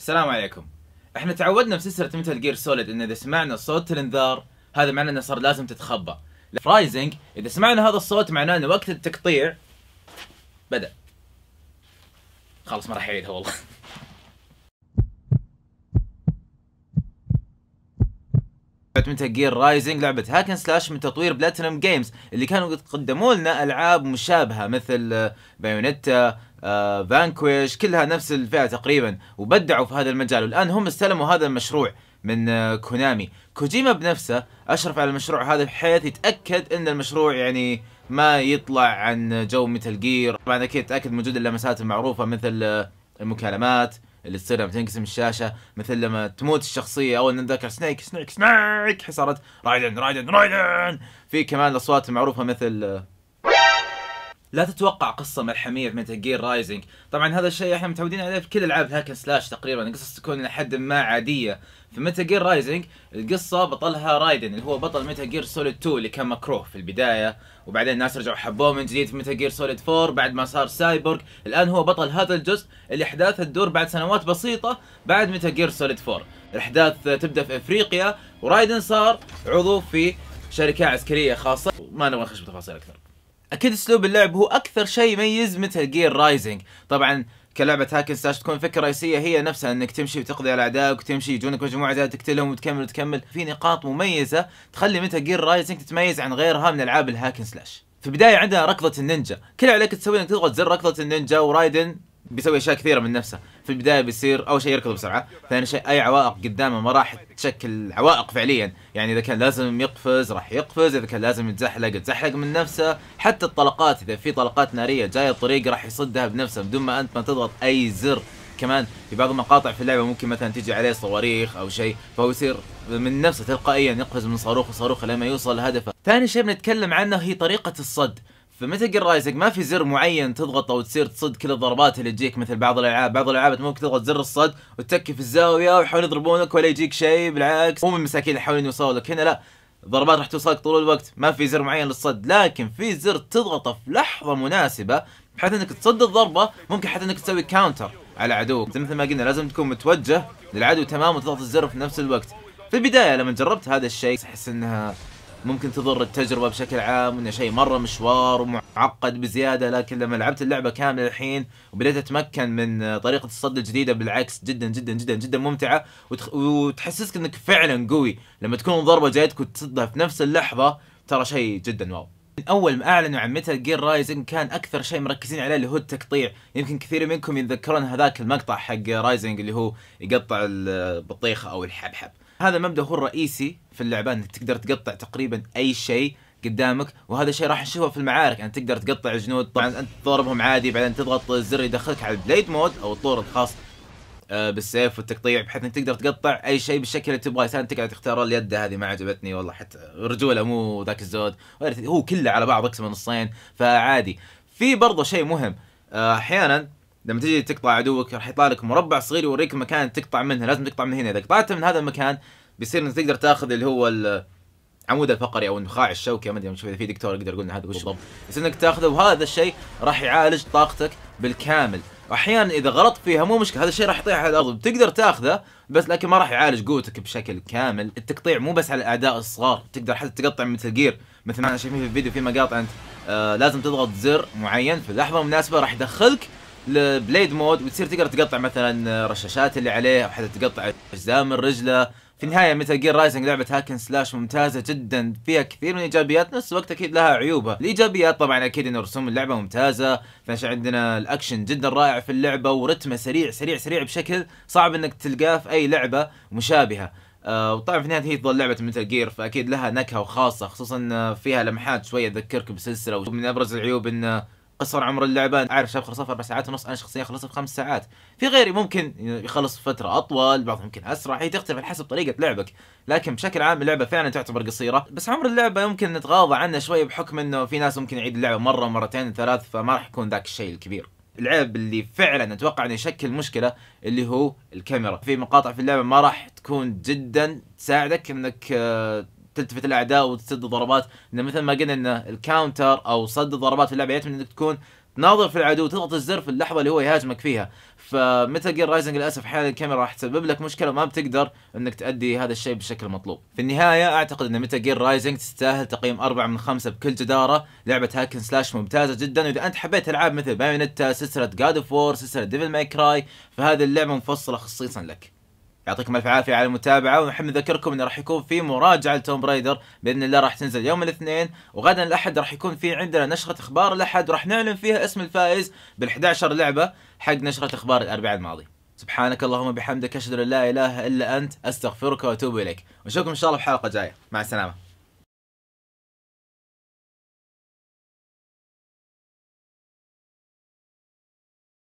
السلام عليكم احنا تعودنا في سلسله متل جير سوليد ان اذا سمعنا صوت الانذار هذا معناه انه صار لازم تتخبى رايزنج اذا سمعنا هذا الصوت معناه انه وقت التقطيع بدا خلاص ما راح اعيدها والله متى جير رايزنج لعبة هاكن سلاش من تطوير بلاتينوم جيمز اللي كانوا قدموا لنا العاب مشابهة مثل بايونيتا آه، آه، فانكويش كلها نفس الفئة تقريبا وبدعوا في هذا المجال والآن هم استلموا هذا المشروع من كونامي آه، كوجيما بنفسه أشرف على المشروع هذا بحيث يتأكد أن المشروع يعني ما يطلع عن جو متل جير طبعا أكيد تأكد من وجود اللمسات المعروفة مثل المكالمات اللي تصير لما تنقسم الشاشه مثل لما تموت الشخصيه اول نتذكر سنيك سنيك سنيك حصارت رايدن رايدن رايدن في كمان الاصوات المعروفه مثل آه، لا تتوقع قصه ملحميه في ميتال جير رايزنج طبعا هذا الشيء احنا متعودين عليه في كل العاب الهاكن سلاش تقريبا القصص تكون لحد ما عاديه في ميتال جير رايزنج القصه بطلها رايدن اللي هو بطل ميتال جير سوليد 2 اللي كان مكروه في البدايه وبعدين الناس رجعوا حبوه من جديد في ميتال جير سوليد 4 بعد ما صار سايبورغ الان هو بطل هذا الجزء اللي احداثه تدور بعد سنوات بسيطه بعد ميتال جير سوليد 4 الاحداث تبدا في افريقيا ورايدن صار عضو في شركه عسكريه خاصه ما نبغى نخش بتفاصيل اكثر اكيد اسلوب اللعب هو اكثر شيء يميز مثل جير رايزنج طبعا كلعبة هاكن سلاش تكون فكرة رئيسية هي نفسها انك تمشي وتقضي على اعدائك وتمشي يجونك مجموعة زي تقتلهم وتكمل وتكمل في نقاط مميزة تخلي متى جير رايزنج تتميز عن غيرها من العاب الهاكن سلاش في البداية عندنا ركضة النينجا كل عليك تسوي انك تضغط زر ركضة النينجا ورايدن بيسوي اشياء كثيره من نفسه في البدايه بيصير اول شيء يركض بسرعه ثاني شيء اي عوائق قدامه ما راح تشكل عوائق فعليا يعني اذا كان لازم يقفز راح يقفز اذا كان لازم يتزحلق يتزحلق من نفسه حتى الطلقات اذا في طلقات ناريه جايه الطريق راح يصدها بنفسه بدون ما انت ما تضغط اي زر كمان في بعض المقاطع في اللعبه ممكن مثلا تجي عليه صواريخ او شيء فهو يصير من نفسه تلقائيا يقفز من صاروخ وصاروخ لما يوصل لهدفه ثاني شيء بنتكلم عنه هي طريقه الصد فمتى جير رايزنج ما في زر معين تضغطه وتصير تصد كل الضربات اللي تجيك مثل بعض الالعاب، بعض الالعاب ممكن تضغط زر الصد وتتكي في الزاويه ويحاولون يضربونك ولا يجيك شيء بالعكس من المساكين اللي يحاولون يوصلوا لك، هنا لا الضربات راح توصلك طول الوقت، ما في زر معين للصد، لكن في زر تضغطه في لحظه مناسبه بحيث انك تصد الضربه، ممكن حتى انك تسوي كاونتر على عدوك، مثل ما قلنا لازم تكون متوجه للعدو تمام وتضغط الزر في نفس الوقت. في البدايه لما جربت هذا الشيء احس انها ممكن تضر التجربة بشكل عام انه شيء مرة مشوار ومعقد بزيادة لكن لما لعبت اللعبة كاملة الحين وبديت اتمكن من طريقة الصد الجديدة بالعكس جدا جدا جدا جدا ممتعة وتحسسك انك فعلا قوي لما تكون ضربة جايتك وتصدها في نفس اللحظة ترى شيء جدا واو من اول ما اعلنوا عن ميتال جير رايزنج كان اكثر شيء مركزين عليه اللي هو التقطيع يمكن كثير منكم يتذكرون هذاك المقطع حق رايزنج اللي هو يقطع البطيخه او الحبحب هذا المبدا هو الرئيسي في اللعبه انك تقدر تقطع تقريبا اي شيء قدامك وهذا الشيء راح نشوفه في المعارك انت يعني تقدر تقطع الجنود طبعا انت تضربهم عادي بعدين تضغط الزر يدخلك على البليد مود او الطور الخاص آه، بالسيف والتقطيع بحيث انك تقدر تقطع اي شيء بالشكل اللي تبغاه ثاني تقعد تختار اليد هذه ما عجبتني والله حتى رجوله مو ذاك الزود هو كله على بعض من نصين فعادي في برضه شيء مهم آه، احيانا لما تجي تقطع عدوك راح يطلع لك مربع صغير يوريك مكان تقطع منه لازم تقطع من هنا اذا قطعته من هذا المكان بيصير انك تقدر تاخذ اللي هو العمود الفقري او النخاع الشوكي ما ادري اذا في دكتور يقدر يقول هذا وش بالضبط يصير انك تاخذه وهذا الشيء راح يعالج طاقتك بالكامل احيانا اذا غلط فيها مو مشكله هذا الشيء راح يطيح على الارض بتقدر تاخذه بس لكن ما راح يعالج قوتك بشكل كامل التقطيع مو بس على الاعداء الصغار تقدر حتى تقطع مثل جير مثل ما انا شايفين في الفيديو في مقاطع انت آه لازم تضغط زر معين في اللحظه المناسبه راح يدخلك البليد مود وتصير تقدر تقطع مثلا رشاشات اللي عليه او حتى تقطع اجزاء من رجله في النهايه مثل جير رايزنج لعبه هاكن سلاش ممتازه جدا فيها كثير من الايجابيات نفس الوقت اكيد لها عيوبها الايجابيات طبعا اكيد ان رسوم اللعبه ممتازه فش عندنا الاكشن جدا رائع في اللعبه ورتمه سريع سريع سريع بشكل صعب انك تلقاه في اي لعبه مشابهه آه وطبعا في النهايه هي تظل لعبه متل جير فاكيد لها نكهه وخاصه خصوصا فيها لمحات شويه تذكرك بسلسله ومن ابرز العيوب انه قصر عمر اللعبه اعرف شاب خلصها في اربع ساعات ونص انا شخصيا خلصها في خمس ساعات في غيري ممكن يخلص فتره اطول بعضهم ممكن اسرع هي تختلف على حسب طريقه لعبك لكن بشكل عام اللعبه فعلا تعتبر قصيره بس عمر اللعبه يمكن نتغاضى عنه شوي بحكم انه في ناس ممكن يعيد اللعبه مره مرتين ثلاث فما راح يكون ذاك الشيء الكبير العيب اللي فعلا اتوقع انه يشكل مشكله اللي هو الكاميرا في مقاطع في اللعبه ما راح تكون جدا تساعدك انك آه، تلتفت الاعداء وتسد ضربات انه مثل ما قلنا انه الكاونتر او صد الضربات في اللعبه يعتمد انك تكون تناظر في العدو وتضغط الزر في اللحظه اللي هو يهاجمك فيها فمتل جير رايزنج للاسف احيانا الكاميرا راح تسبب لك مشكله وما بتقدر انك تؤدي هذا الشيء بالشكل المطلوب في النهايه اعتقد ان متى جير رايزنج تستاهل تقييم 4 من 5 بكل جداره لعبه هاكن سلاش ممتازه جدا واذا انت حبيت العاب مثل بايونيتا سلسله جاد اوف وور سلسله ديفل ماي كراي فهذه اللعبه مفصله خصيصا لك يعطيكم الف عافيه على المتابعه ونحب نذكركم انه راح يكون في مراجعه لتوم برايدر باذن الله راح تنزل يوم الاثنين وغدا الاحد راح يكون في عندنا نشره اخبار الاحد راح نعلن فيها اسم الفائز بال11 لعبه حق نشره اخبار الاربعاء الماضي سبحانك اللهم بحمدك اشهد ان لا اله الا انت استغفرك واتوب اليك ونشوفكم ان شاء الله في حلقه جايه مع السلامه